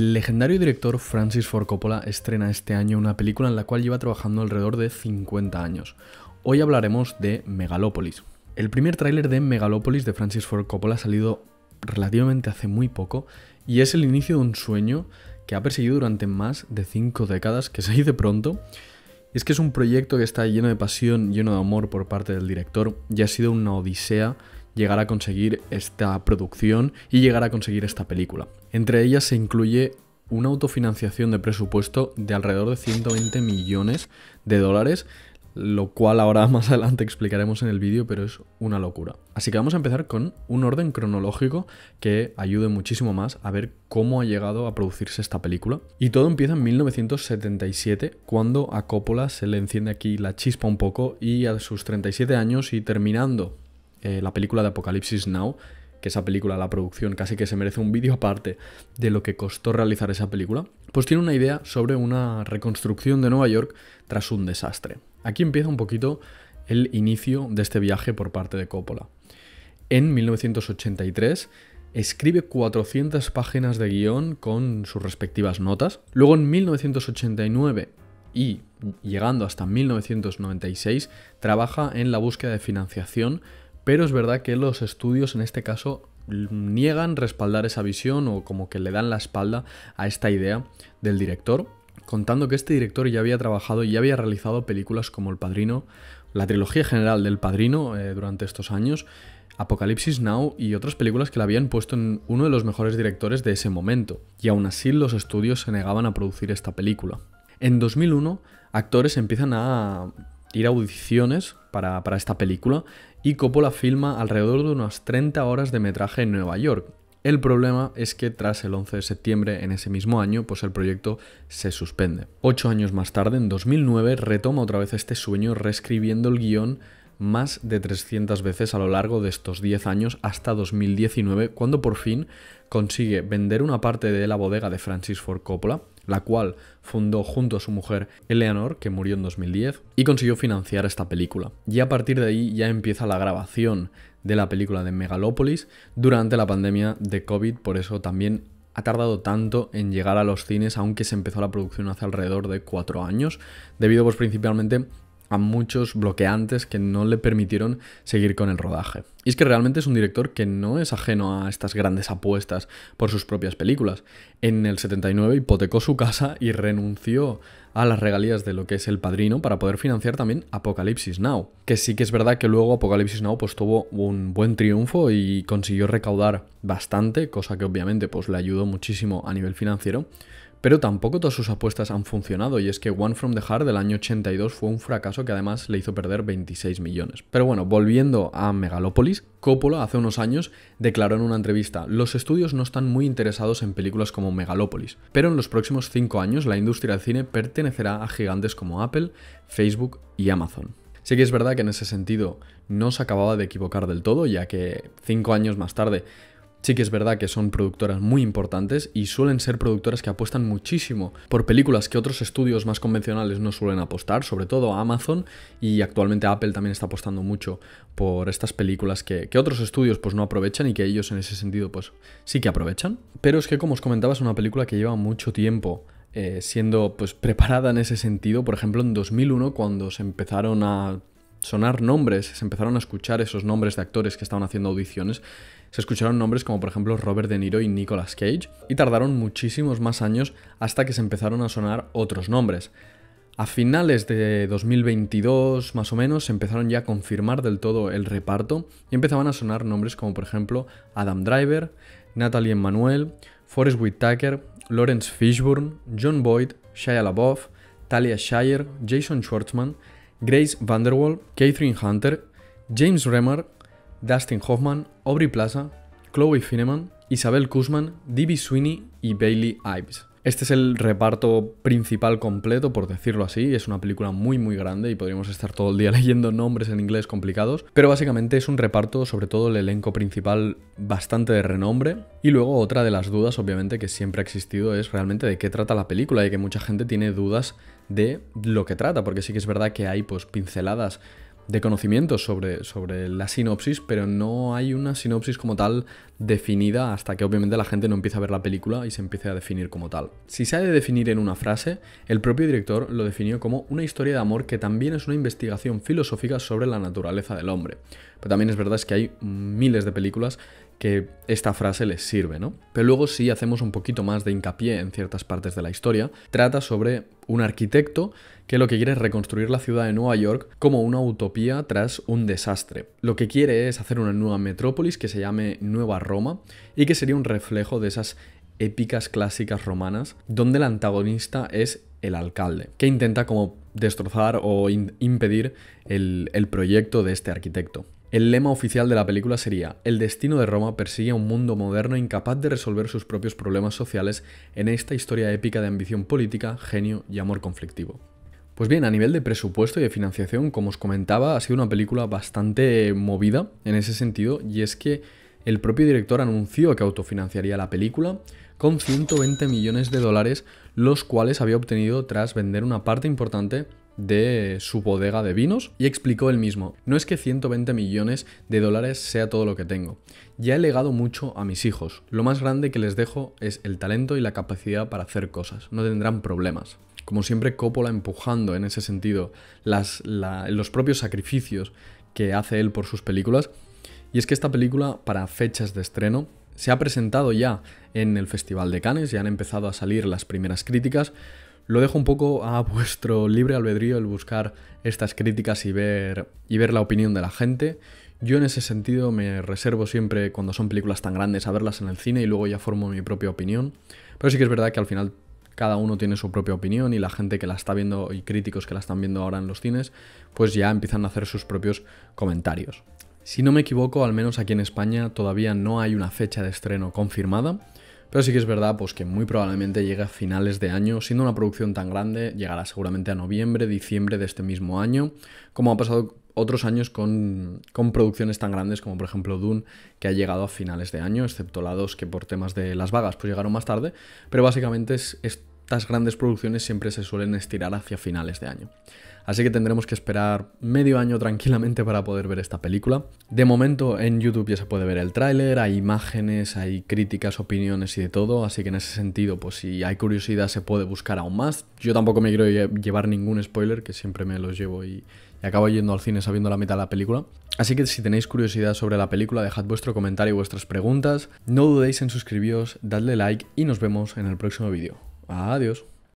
El legendario director Francis Ford Coppola estrena este año una película en la cual lleva trabajando alrededor de 50 años. Hoy hablaremos de Megalópolis. El primer tráiler de Megalópolis de Francis Ford Coppola ha salido relativamente hace muy poco y es el inicio de un sueño que ha perseguido durante más de 5 décadas, que se dice pronto. Es que es un proyecto que está lleno de pasión, lleno de amor por parte del director y ha sido una odisea llegar a conseguir esta producción y llegar a conseguir esta película. Entre ellas se incluye una autofinanciación de presupuesto de alrededor de 120 millones de dólares, lo cual ahora más adelante explicaremos en el vídeo, pero es una locura. Así que vamos a empezar con un orden cronológico que ayude muchísimo más a ver cómo ha llegado a producirse esta película. Y todo empieza en 1977, cuando a Coppola se le enciende aquí la chispa un poco y a sus 37 años y terminando eh, la película de Apocalipsis Now, que esa película, la producción, casi que se merece un vídeo aparte de lo que costó realizar esa película, pues tiene una idea sobre una reconstrucción de Nueva York tras un desastre. Aquí empieza un poquito el inicio de este viaje por parte de Coppola. En 1983 escribe 400 páginas de guión con sus respectivas notas. Luego en 1989 y llegando hasta 1996 trabaja en la búsqueda de financiación pero es verdad que los estudios en este caso niegan respaldar esa visión o como que le dan la espalda a esta idea del director, contando que este director ya había trabajado y ya había realizado películas como El Padrino, la trilogía general del Padrino eh, durante estos años, Apocalipsis Now y otras películas que le habían puesto en uno de los mejores directores de ese momento, y aún así los estudios se negaban a producir esta película. En 2001, actores empiezan a ir a audiciones para, esta película y Coppola filma alrededor de unas 30 horas de metraje en Nueva York. El problema es que tras el 11 de septiembre en ese mismo año, pues el proyecto se suspende. Ocho años más tarde, en 2009, retoma otra vez este sueño reescribiendo el guión más de 300 veces a lo largo de estos 10 años hasta 2019, cuando por fin consigue vender una parte de la bodega de Francis Ford Coppola, la cual fundó junto a su mujer Eleanor, que murió en 2010, y consiguió financiar esta película. Y a partir de ahí ya empieza la grabación de la película de Megalópolis durante la pandemia de COVID, por eso también ha tardado tanto en llegar a los cines, aunque se empezó la producción hace alrededor de cuatro años, debido pues principalmente a muchos bloqueantes que no le permitieron seguir con el rodaje. Y es que realmente es un director que no es ajeno a estas grandes apuestas por sus propias películas. En el 79 hipotecó su casa y renunció a las regalías de lo que es El Padrino para poder financiar también Apocalipsis Now. Que sí que es verdad que luego Apocalipsis Now pues tuvo un buen triunfo y consiguió recaudar bastante, cosa que obviamente pues le ayudó muchísimo a nivel financiero pero tampoco todas sus apuestas han funcionado y es que One From the Heart del año 82 fue un fracaso que además le hizo perder 26 millones. Pero bueno, volviendo a Megalópolis, Coppola hace unos años declaró en una entrevista, los estudios no están muy interesados en películas como Megalópolis, pero en los próximos 5 años la industria del cine pertenecerá a gigantes como Apple, Facebook y Amazon. Sí que es verdad que en ese sentido no se acababa de equivocar del todo, ya que 5 años más tarde Sí que es verdad que son productoras muy importantes y suelen ser productoras que apuestan muchísimo por películas que otros estudios más convencionales no suelen apostar, sobre todo Amazon y actualmente Apple también está apostando mucho por estas películas que, otros estudios pues no aprovechan y que ellos en ese sentido pues sí que aprovechan. Pero es que como os comentaba es una película que lleva mucho tiempo eh, siendo pues preparada en ese sentido. Por ejemplo, en 2001, cuando se empezaron a sonar nombres, se empezaron a escuchar esos nombres de actores que estaban haciendo audiciones. Se escucharon nombres como por ejemplo Robert De Niro y Nicolas Cage y tardaron muchísimos más años hasta que se empezaron a sonar otros nombres. A finales de 2022 más o menos se empezaron ya a confirmar del todo el reparto y empezaban a sonar nombres como por ejemplo Adam Driver, Natalie Emmanuel, Forrest Whitaker, Lawrence Fishburne, John Boyd, Shia LaBeouf, Talia Shire, Jason Schwartzman, Grace Vanderwall, Catherine Hunter, James Remar, Dustin Hoffman, Aubrey Plaza, Chloe Fineman, Isabel Kuzman, Debbie Sweeney y Bailey Ives. Este es el reparto principal completo, por decirlo así. Es una película muy muy grande y podríamos estar todo el día leyendo nombres en inglés complicados. Pero básicamente es un reparto, sobre todo el elenco principal, bastante de renombre. Y luego otra de las dudas, obviamente, que siempre ha existido es realmente de qué trata la película y que mucha gente tiene dudas de lo que trata, porque sí que es verdad que hay pues pinceladas de conocimientos sobre, sobre la sinopsis, pero no hay una sinopsis como tal definida hasta que obviamente la gente no empiece a ver la película y se empiece a definir como tal. Si se ha de definir en una frase, el propio director lo definió como una historia de amor que también es una investigación filosófica sobre la naturaleza del hombre. Pero también es verdad es que hay miles de películas que esta frase les sirve, ¿no? Pero luego sí, hacemos un poquito más de hincapié en ciertas partes de la historia, trata sobre un arquitecto que lo que quiere es reconstruir la ciudad de Nueva York como una utopía tras un desastre. Lo que quiere es hacer una nueva metrópolis que se llame Nueva Roma y que sería un reflejo de esas épicas clásicas romanas donde el antagonista es el alcalde, que intenta como destrozar o impedir el proyecto de este arquitecto. El lema oficial de la película sería, El destino de Roma persigue a un mundo moderno incapaz de resolver sus propios problemas sociales en esta historia épica de ambición política, genio y amor conflictivo. Pues bien, a nivel de presupuesto y de financiación, como os comentaba, ha sido una película bastante movida en ese sentido, y es que el propio director anunció que autofinanciaría la película con 120 millones de dólares, los cuales había obtenido tras vender una parte importante de su bodega de vinos y explicó él mismo, no es que 120 millones de dólares sea todo lo que tengo, ya he legado mucho a mis hijos, lo más grande que les dejo es el talento y la capacidad para hacer cosas, no tendrán problemas. Como siempre, Coppola empujando en ese sentido las, los propios sacrificios que hace él por sus películas. Y es que esta película, para fechas de estreno, se ha presentado ya en el Festival de Cannes, ya han empezado a salir las primeras críticas, lo dejo un poco a vuestro libre albedrío el buscar estas críticas y ver, y ver la opinión de la gente. Yo en ese sentido me reservo siempre cuando son películas tan grandes a verlas en el cine y luego ya formo mi propia opinión. Pero sí que es verdad que al final cada uno tiene su propia opinión y la gente que la está viendo y críticos que la están viendo ahora en los cines, pues ya empiezan a hacer sus propios comentarios. Si no me equivoco, al menos aquí en España todavía no hay una fecha de estreno confirmada, pero sí que es verdad pues, que muy probablemente llegue a finales de año, siendo una producción tan grande, llegará seguramente a noviembre, diciembre de este mismo año, como ha pasado otros años con, producciones tan grandes como por ejemplo Dune, que ha llegado a finales de año, excepto la 2 que por temas de las vagas pues llegaron más tarde, pero básicamente es, es estas grandes producciones siempre se suelen estirar hacia finales de año. Así que tendremos que esperar medio año tranquilamente para poder ver esta película. De momento en YouTube ya se puede ver el tráiler, hay imágenes, hay críticas, opiniones y de todo, así que en ese sentido, pues si hay curiosidad se puede buscar aún más. Yo tampoco me quiero llevar ningún spoiler, que siempre me los llevo y, acabo yendo al cine sabiendo la mitad de la película. Así que si tenéis curiosidad sobre la película, dejad vuestro comentario y vuestras preguntas. No dudéis en suscribiros, dadle like y nos vemos en el próximo vídeo. Adiós.